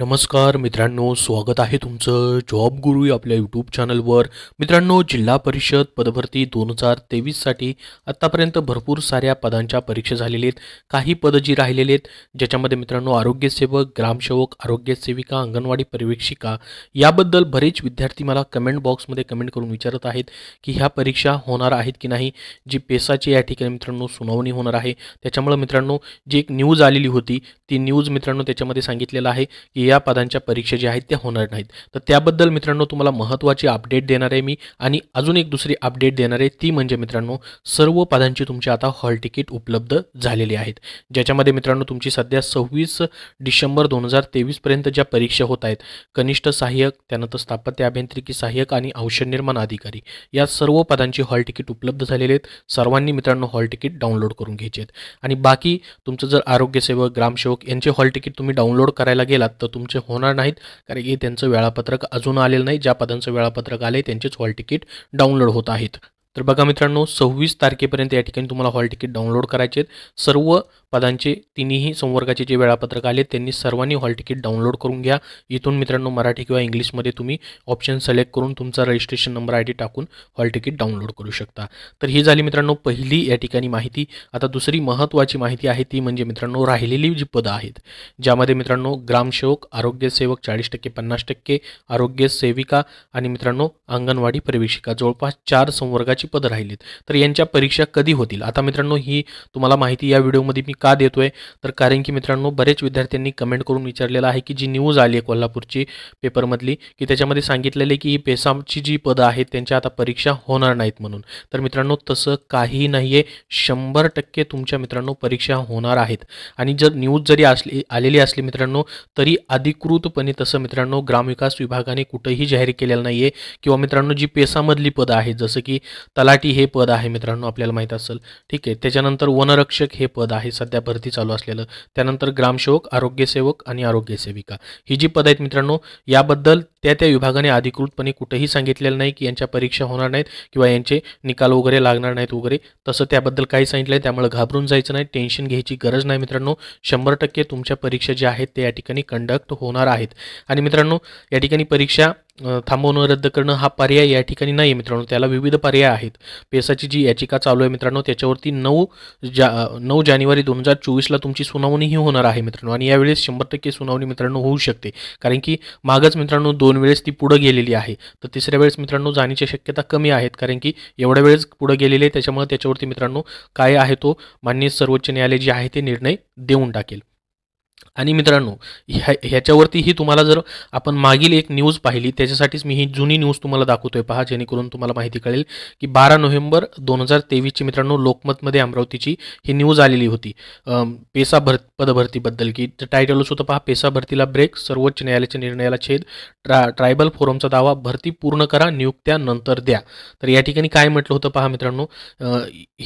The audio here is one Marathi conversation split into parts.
नमस्कार मित्रांनो स्वागत आहे तुमचं जॉब गुरु आपल्या यूट्यूब चॅनलवर मित्रांनो जिल्हा परिषद पदभरती दोन हजार तेवीससाठी आत्तापर्यंत भरपूर साऱ्या पदांच्या परीक्षा झालेल्या आहेत काही पदं जी राहिलेली आहेत ज्याच्यामध्ये मित्रांनो आरोग्यसेवक ग्रामसेवक आरोग्यसेविका अंगणवाडी पर्यवेक्षिका याबद्दल बरेच विद्यार्थी मला कमेंट बॉक्समध्ये कमेंट करून विचारत आहेत की ह्या परीक्षा होणार आहेत की नाही जी पेसाची या ठिकाणी मित्रांनो सुनावणी होणार आहे त्याच्यामुळे मित्रांनो जी एक न्यूज आलेली होती ती न्यूज मित्रांनो त्याच्यामध्ये सांगितलेलं आहे की या पदांच्या परीक्षा ज्या आहेत त्या होणार नाहीत तर त्याबद्दल मित्रांनो तुम्हाला महत्त्वाची अपडेट देणार आहे मी आणि अजून एक दुसरी अपडेट देणार आहे ती म्हणजे मित्रांनो सर्व पदांची तुमची आता हॉल तिकीट उपलब्ध झालेली आहेत ज्याच्यामध्ये मित्रांनो तुमची सध्या सव्वीस डिसेंबर दोन हजार तेवीसपर्यंत ज्या परीक्षा होत आहेत कनिष्ठ सहाय्यक त्यानंतर स्थापत्य अभियांत्रिकी सहाय्यक आणि औषध निर्माण अधिकारी या सर्व पदांची हॉल तिकीट उपलब्ध झालेली आहेत सर्वांनी मित्रांनो हॉल तिकीट डाउनलोड करून घ्यायचे आहेत आणि बाकी तुमचं जर आरोग्यसेवक ग्रामसेवक यांचे हॉल तिकीट तुम्ही डाउनलोड करायला गेलात तर तुमचे होणार नाहीत कारण की त्यांचं वेळापत्रक अजून आलेलं नाही ज्या पदांचं वेळापत्रक आले त्यांचेच हॉल तिकीट डाउनलोड होत आहेत तर बघा मित्रांनो सव्वीस तारखेपर्यंत या ठिकाणी तुम्हाला हॉल तिकीट डाउनलोड करायचे आहेत सर्व पदांचे तिन्ही संवर्गाचे जे वेळापत्रक आले त्यांनी सर्वांनी हॉल तिकीट डाउनलोड करून घ्या इथून मित्रांनो मराठी किंवा इंग्लिशमध्ये तुम्ही ऑप्शन सिलेक्ट करून तुमचा रजिस्ट्रेशन नंबर आय डी टाकून हॉल तिकीट डाउनलोड करू शकता तर ही झाली मित्रांनो पहिली या ठिकाणी माहिती आता दुसरी महत्त्वाची माहिती आहे ती म्हणजे मित्रांनो राहिलेली जी पदं आहेत ज्यामध्ये मित्रांनो ग्रामसेवक आरोग्यसेवक चाळीस टक्के पन्नास टक्के आरोग्य सेविका आणि मित्रांनो अंगणवाडी प्रवेशिका जवळपास चार संवर्गाची पदं राहिलीत तर यांच्या परीक्षा कधी होतील आता मित्रांनो ही तुम्हाला माहिती या व्हिडिओमध्ये मी का देतोय तर कारण की मित्रांनो बरेच विद्यार्थ्यांनी कमेंट करून विचारलेलं आहे की जी न्यूज आली आहे कोल्हापूरची पेपरमधली की त्याच्यामध्ये सांगितलेले की ही पेसामची जी पदं आहेत त्यांच्या आता परीक्षा होणार नाहीत म्हणून तर मित्रांनो तसं काही नाही आहे शंभर टक्के तुमच्या मित्रांनो परीक्षा होणार आहेत आणि जर न्यूज जरी असली आलेली असली मित्रांनो तरी अधिकृतपणे तसं मित्रांनो ग्रामविकास विभागाने कुठंही जाहीर केलेलं नाही आहे किंवा मित्रांनो जी पेसामधली पदं आहेत जसं की तलाटी हे पद आहे मित्रांनो आपल्याला माहीत असेल ठीक आहे त्याच्यानंतर वनरक्षक हे पद आहे सध्या सध्या भरती चालू असलेलं त्यानंतर ग्रामसेवक आरोग्यसेवक आणि आरोग्यसेविका ही जी पद आहेत मित्रांनो याबद्दल त्या त्या विभागाने अधिकृतपणे कुठेही सांगितलेलं नाही की यांच्या परीक्षा होणार नाहीत किंवा यांचे निकाल वगैरे लागणार नाहीत वगैरे तसं त्याबद्दल काही सांगितलं आहे त्यामुळे घाबरून जायचं नाही टेन्शन घ्यायची गरज नाही मित्रांनो शंभर टक्के तुमच्या परीक्षा ज्या आहेत ते या ठिकाणी कंडक्ट होणार आहेत आणि मित्रांनो या ठिकाणी परीक्षा थांबवणं रद्द करणं हा पर्याय या ठिकाणी नाही आहे मित्रांनो त्याला विविध पर्याय आहेत पेसाची जी याचिका चालू आहे मित्रांनो त्याच्यावरती नऊ जा नऊ जानेवारी दोन हजार चोवीसला तुमची सुनावणीही होणार आहे मित्रांनो आणि यावेळेस शंभर टक्के सुनावणी मित्रांनो होऊ शकते कारण की मागच मित्रांनो दोन वेळेस ती पुढं गेलेली आहे तर तिसऱ्या वेळेस मित्रांनो जाण्याची शक्यता कमी आहेत कारण की एवढ्या वेळेस पुढं आहे त्याच्यामुळे त्याच्यावरती मित्रांनो काय आहे तो माननीय सर्वोच्च न्यायालय जे आहे ते निर्णय देऊन टाकेल आणि मित्रांनो ह्या ह्याच्यावरतीही तुम्हाला जर आपण मागील एक न्यूज पाहिली त्याच्यासाठीच मी ही जुनी न्यूज तुम्हाला दाखवतोय पहा जेणेकरून तुम्हाला माहिती कळेल की बारा नोव्हेंबर दोन हजार तेवीसची मित्रांनो लोकमतमध्ये अमरावतीची ही न्यूज आलेली होती पेसा भर पदभरतीबद्दल की टायटलच होतं पहा पेसा भरतीला ब्रेक सर्वोच्च न्यायालयाच्या निर्णयाला छेद ट्रा ट्रायबल फोरमचा दावा भरती पूर्ण करा नियुक्त्या नंतर द्या तर या ठिकाणी काय म्हटलं होतं पहा मित्रांनो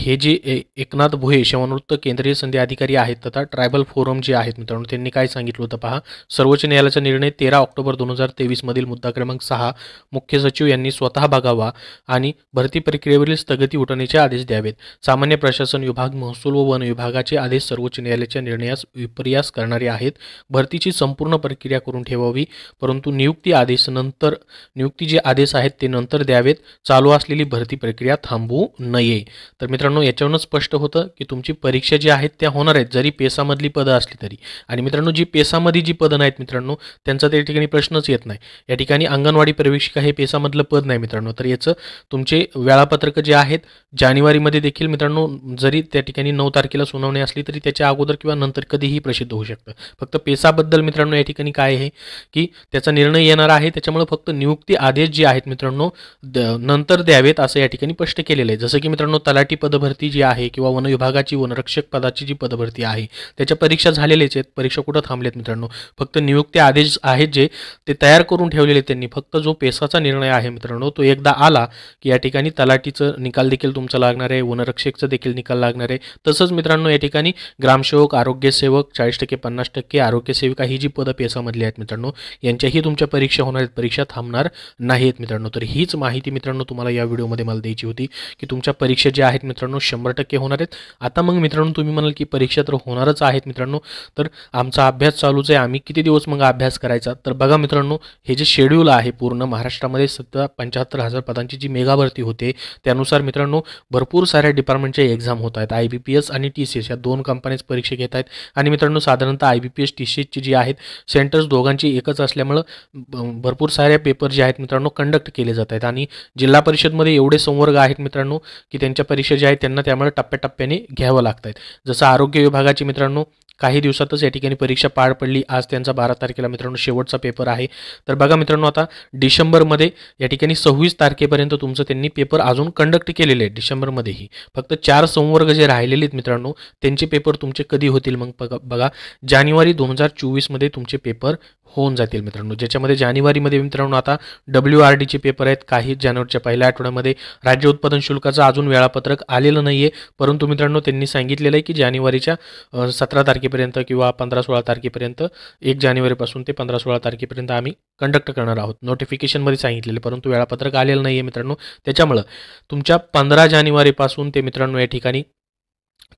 हे जे एकनाथ भोये शेवनवृत्त केंद्रीय संधी अधिकारी आहेत तथा ट्रायबल फोरम जे आहेत मित्रांनो त्यांनी काय सांगितलं होतं पहा सर्वोच्च न्यायालयाचा निर्णय तेरा ऑक्टोबर दोन हजार तेवीसमधील मुद्दा क्रमांक सहा मुख्य सचिव यांनी स्वतः बघावा आणि भरती प्रक्रियेवरील स्थगिती उठवण्याचे आदेश द्यावेत सामान्य प्रशासन विभाग महसूल व वन विभागाचे आदेश सर्वोच्च न्यायालयाच्या निर्णयास विपर्यास करणारे आहेत भरतीची संपूर्ण प्रक्रिया करून ठेवावी परंतु नियुक्ती आदेश नंतर नियुक्ती जे आदेश आहेत ते नंतर द्यावेत चालू असलेली भरती प्रक्रिया थांबवू नये तर मित्रांनो याच्यावरूनच स्पष्ट होतं की तुमची परीक्षा जी आहेत त्या होणार आहेत जरी पेसामधली पदं असली तरी आणि मित्रांनो जी पेसामध्ये जी पदं आहेत मित्रांनो त्यांचा त्या ठिकाणी प्रश्नच येत नाही या ठिकाणी अंगणवाडी प्रवेशिका हे पेसामधलं पद नाही मित्रांनो तर याचं तुमचे वेळापत्रक जे आहेत जानेवारीमध्ये देखील मित्रांनो जरी त्या ठिकाणी नऊ तारखेला सुनावणी असली तरी त्याच्या अगोदर किंवा नंतर कधीही प्रसिद्ध होऊ शकतं फक्त पेसाबद्दल मित्रांनो या ठिकाणी काय आहे की त्याचा निर्णय येणार आहे त्याच्यामुळे फक्त नियुक्ती आदेश जे आहेत मित्रांनो नंतर द्यावेत असं या ठिकाणी स्पष्ट केलेलं आहे जसं की मित्रांनो तलाठी पदभरती जी आहे किंवा वनविभागाची वनरक्षक पदाची जी पदभरती आहे त्याच्या परीक्षा झालेल्याच आहेत परीक्षा परीक्षा कुठं थांबलेत मित्रांनो फक्त नियुक्ती आदेश आहेत जे ते तयार करून ठेवलेले त्यांनी फक्त जो पेसाचा निर्णय आहे मित्रांनो तो एकदा आला की या ठिकाणी तलाटीचं निकाल देखील तुमचा लागणार आहे वनरक्षकचा देखील निकाल लागणार आहे तसंच मित्रांनो या ठिकाणी ग्रामसेवक आरोग्यसेवक चाळीस टक्के पन्नास टक्के आरोग्यसेविका ही जी पदं पेसामधली आहेत मित्रांनो यांच्याही तुमच्या परीक्षा होणार आहेत परीक्षा थांबणार नाहीत मित्रांनो तर हीच माहिती मित्रांनो तुम्हाला या व्हिडिओमध्ये मला द्यायची होती की तुमच्या परीक्षा ज्या आहेत मित्रांनो शंभर टक्के होणार आहेत आता मग मित्रांनो तुम्ही म्हणाल की परीक्षा तर होणारच आहेत मित्रांनो तर आमचा अभ्यास चालूच आहे आम्ही किती दिवस मग अभ्यास करायचा तर बघा मित्रांनो हे जे शेड्यूल आहे पूर्ण महाराष्ट्रामध्ये सध्या पंच्याहत्तर हजार पदांची जी मेगा भरती होते त्यानुसार मित्रांनो भरपूर साऱ्या डिपार्टमेंटच्या एक्झाम होत आहेत आय बी पी एस आणि टी सी एस या दोन कंपनीज परीक्षा घेत आहेत आणि मित्रांनो साधारणतः I B P S T C एसची जी आहेत सेंटर्स दोघांची एकच असल्यामुळं भरपूर साऱ्या पेपर जे आहेत मित्रांनो कंडक्ट केले जात आहेत आणि जिल्हा परिषदमध्ये एवढे संवर्ग आहेत मित्रांनो की त्यांच्या परीक्षा ज्या आहेत त्यांना त्यामुळे टप्प्याटप्प्याने घ्यावं लागत आहेत जसं आरोग्य विभागाची मित्रांनो काही दिवसातच या ठिकाणी परीक्षा पार पडली आज त्यांचा बारा तारखेला मित्रांनो शेवटचा पेपर आहे तर बघा मित्रांनो आता डिसेंबरमध्ये या ठिकाणी सव्वीस तारखेपर्यंत तुमचं त्यांनी पेपर अजून कंडक्ट केलेले आहे डिसेंबरमध्येही फक्त चार संवर्ग जे राहिलेले आहेत मित्रांनो त्यांचे पेपर तुमचे कधी होतील मग बघा बघा जानेवारी दोन हजार चोवीसमध्ये तुमचे पेपर होऊन जातील मित्रांनो ज्याच्यामध्ये जानेवारीमध्ये मित्रांनो आता डब्ल्यू आर डीचे पेपर आहेत काही जानेवारीच्या पहिल्या आठवड्यामध्ये राज्य उत्पादन शुल्काचं अजून वेळापत्रक आलेलं नाही आहे परंतु मित्रांनो त्यांनी सांगितलेलं आहे की जानेवारीच्या सतरा तारखे तारखेपर्यंत किंवा पंधरा सोळा तारखेपर्यंत एक जानेवारीपासून ते पंधरा सोळा तारखेपर्यंत आम्ही कंडक्ट करणार आहोत नोटिफिकेशनमध्ये सांगितलेले परंतु वेळापत्रक आलेलं नाही आहे मित्रांनो त्याच्यामुळं तुमच्या पंधरा जानेवारीपासून ते मित्रांनो या ठिकाणी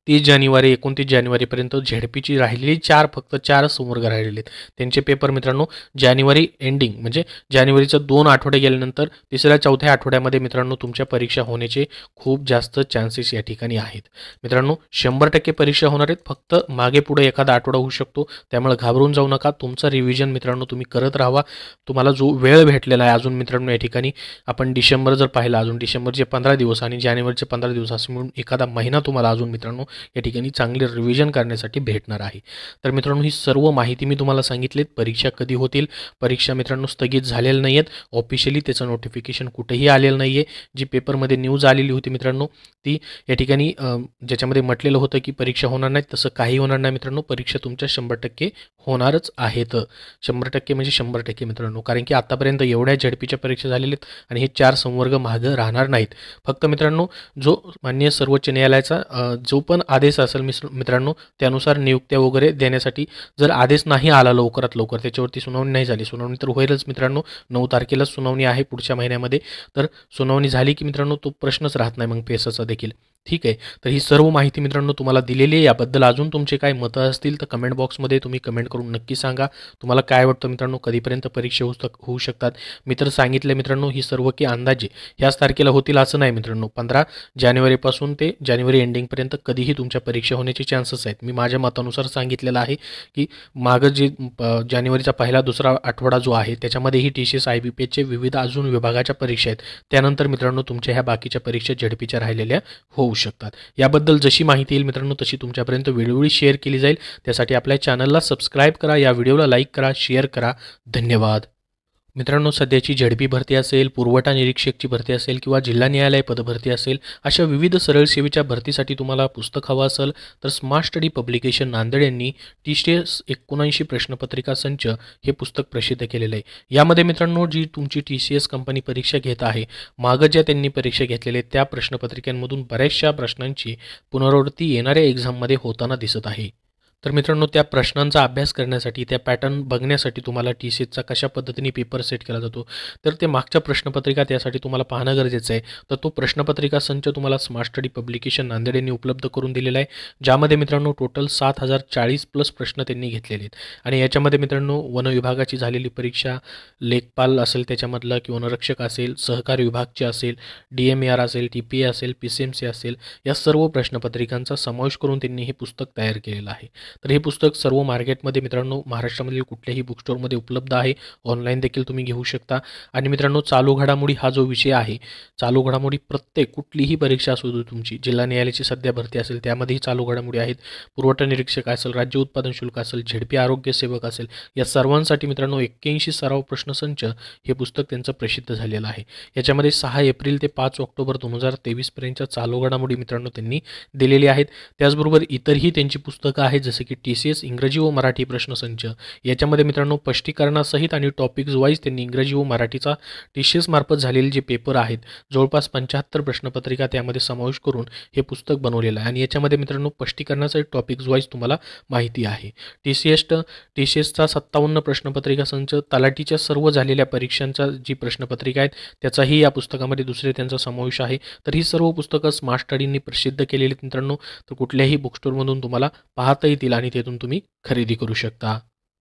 तीस जानेवारी एकोणतीस जानेवारीपर्यंत झेडपीची राहिलेली चार फक्त चार समोर राहिलेले आहेत त्यांचे पेपर मित्रांनो जानेवारी एंडिंग म्हणजे जानेवारीचं दोन आठवडे गेल्यानंतर तिसऱ्या चौथ्या आठवड्यामध्ये मित्रांनो तुमच्या परीक्षा होण्याचे खूप जास्त चान्सेस या ठिकाणी आहेत मित्रांनो शंभर टक्के परीक्षा होणार आहेत फक्त मागे पुढे एखादा आठवडा होऊ शकतो त्यामुळे घाबरून जाऊ नका तुमचा रिव्हिजन मित्रांनो तुम्ही करत राहावा तुम्हाला जो वेळ भेटलेला आहे अजून मित्रांनो या ठिकाणी आपण डिसेंबर जर पाहिला अजून डिसेंबरचे पंधरा दिवस आणि जानेवारीचे पंधरा दिवस असे म्हणून एखादा महिना तुम्हाला अजून मित्रांनो मित्रांनो या ठिकाणी चांगले रिव्हिजन करण्यासाठी भेटणार आहे तर मित्रांनो ही सर्व माहिती मी तुम्हाला सांगितलीत परीक्षा कधी होतील परीक्षा मित्रांनो स्थगित झालेल्या नाही आहेत ऑफिशियली त्याचं नोटिफिकेशन कुठेही आलेलं नाही आहे जी पेपरमध्ये न्यूज आलेली होती मित्रांनो ती या ठिकाणी ज्याच्यामध्ये म्हटलेलं होतं की परीक्षा होणार नाहीत तसं काही होणार नाही मित्रांनो परीक्षा तुमच्या शंभर टक्के होणारच आहेत शंभर टक्के म्हणजे शंभर टक्के मित्रांनो कारण की आतापर्यंत एवढ्या झडपीच्या परीक्षा झालेल्या आहेत आणि हे चार संवर्ग मागं राहणार नाहीत फक्त मित्रांनो जो माननीय सर्वोच्च न्यायालयाचा जो पण आदेश असेल मित्रांनो त्यानुसार नियुक्त्या वगैरे देण्यासाठी जर आदेश नाही आला लवकरात लवकर त्याच्यावरती सुनावणी नाही झाली सुनावणी तर होईलच मित्रांनो नऊ तारखेलाच सुनावणी आहे पुढच्या महिन्यामध्ये तर सुनावणी झाली की मित्रांनो तो प्रश्नच राहत नाही मग पेसाचा देखील ठीक आहे तर ही सर्व माहिती मित्रांनो तुम्हाला दिलेली आहे याबद्दल अजून तुमचे काय मतं असतील तर कमेंट बॉक्समध्ये तुम्ही कमेंट करून नक्की सांगा तुम्हाला काय वाटतं मित्रांनो कधीपर्यंत परीक्षा होऊ होऊ शकतात मी तर सांगितलं मित्रांनो ही सर्व की अंदाजे ह्याच तारखेला होतील असं नाही मित्रांनो पंधरा जानेवारीपासून ते जानेवारी एंडिंगपर्यंत कधीही तुमच्या परीक्षा होण्याचे चान्सेस आहेत मी माझ्या मतानुसार सांगितलेलं आहे की मागं जे जानेवारीचा पहिला दुसरा आठवडा जो आहे त्याच्यामध्ये ही T C S I B P एचे विविध अजून विभागाच्या परीक्षा आहेत त्यानंतर मित्रांनो तुमच्या ह्या बाकीच्या परीक्षा झडपीच्या राहिलेल्या होऊ शकतात याबद्दल जशी माहिती येईल मित्रांनो तशी तुमच्यापर्यंत वेळोवेळी शेअर केली जाईल त्यासाठी आपल्या चॅनलला सबस्क्राईब करा या व्हिडिओला लाईक करा शेअर करा धन्यवाद मित्रांनो सध्याची झेडपी भरती असेल पुरवठा निरीक्षकची भरती असेल किंवा जिल्हा न्यायालय पदभरती असेल अशा विविध सरळ सेवेच्या भरतीसाठी तुम्हाला पुस्तक हवं असेल तर स्मार्ट स्टडी पब्लिकेशन नांदेड यांनी टीसीएस एकोणऐंशी प्रश्नपत्रिका संच हे पुस्तक प्रसिद्ध केलेलं आहे यामध्ये मित्रांनो जी तुमची टी सी एस कंपनी परीक्षा घेत आहे मागं ज्या त्यांनी परीक्षा घेतलेल्या त्या प्रश्नपत्रिकांमधून बऱ्याचशा प्रश्नांची पुनरावृत्ती येणाऱ्या एक्झाममध्ये होताना दिसत आहे तर मित्रांनो त्या प्रश्नांचा अभ्यास करण्यासाठी त्या पॅटर्न बघण्यासाठी तुम्हाला टी सी कशा पद्धतीने पेपर सेट केला जातो तर ते मागच्या प्रश्नपत्रिका त्यासाठी तुम्हाला पाहणं गरजेचं आहे तर तो प्रश्नपत्रिका संच तुम्हाला स्मार्ट स्टडी पब्लिकेशन नांदेड यांनी उपलब्ध करून दिलेला आहे ज्यामध्ये मित्रांनो टोटल सात हजार चाळीस प्लस प्रश्न त्यांनी घेतलेले आहेत आणि याच्यामध्ये मित्रांनो वन विभागाची झालेली परीक्षा लेखपाल असेल त्याच्यामधला की वनरक्षक असेल सहकारी विभागचे असेल डी एम आर असेल टी पी ए असेल पी सी एम सी असेल या सर्व प्रश्नपत्रिकांचा समावेश करून त्यांनी हे पुस्तक तयार केलेलं आहे तर हे पुस्तक सर्व मार्केटमध्ये मित्रांनो महाराष्ट्रामधील कुठल्याही बुकस्टोअरमध्ये उपलब्ध आहे ऑनलाईन देखील तुम्ही घेऊ शकता आणि मित्रांनो चालू घडामोडी हा जो विषय आहे चालू घडामोडी प्रत्येक कुठलीही परीक्षा असू दे तुमची जिल्हा न्यायालयाची सध्या भरती असेल त्यामध्येही चालू घडामोडी आहेत पुरवठा निरीक्षक असेल राज्य उत्पादन शुल्क असेल झेडपी आरोग्य सेवक असेल या सर्वांसाठी मित्रांनो एक्क्याऐंशी सराव प्रश्नसंच हे पुस्तक त्यांचं प्रसिद्ध झालेलं आहे याच्यामध्ये सहा एप्रिल ते पाच ऑक्टोबर दोन हजार तेवीसपर्यंतच्या चालू घडामोडी मित्रांनो त्यांनी दिलेली आहेत त्याचबरोबर इतरही त्यांची पुस्तकं आहेत जसे जसे की टी सी एस इंग्रजी व मराठी प्रश्नसंच याच्यामध्ये मित्रांनो स्पष्टीकरणासहित आणि टॉपिक्स वाईज त्यांनी इंग्रजी व मराठीचा टी सी एसमार्फत झालेले जे पेपर आहेत जवळपास पंच्याहत्तर प्रश्नपत्रिका त्यामध्ये समावेश करून हे पुस्तक बनवलेलं आहे आणि याच्यामध्ये मित्रांनो स्पष्टीकरणासाठी टॉपिक्स वाईज तुम्हाला माहिती आहे T C S T C एसचा सत्तावन्न प्रश्नपत्रिका संच तलाठीच्या सर्व झालेल्या परीक्षांचा जी प्रश्नपत्रिका आहेत त्याचाही या पुस्तकामध्ये दुसरे त्यांचा समावेश आहे तर ही सर्व पुस्तकं स्मार्ट स्टडींनी प्रसिद्ध केलेली मित्रांनो तर कुठल्याही बुकस्टोरमधून तुम्हाला पाहता येतील असतील आणि तेथून तुम्ही खरेदी करू शकता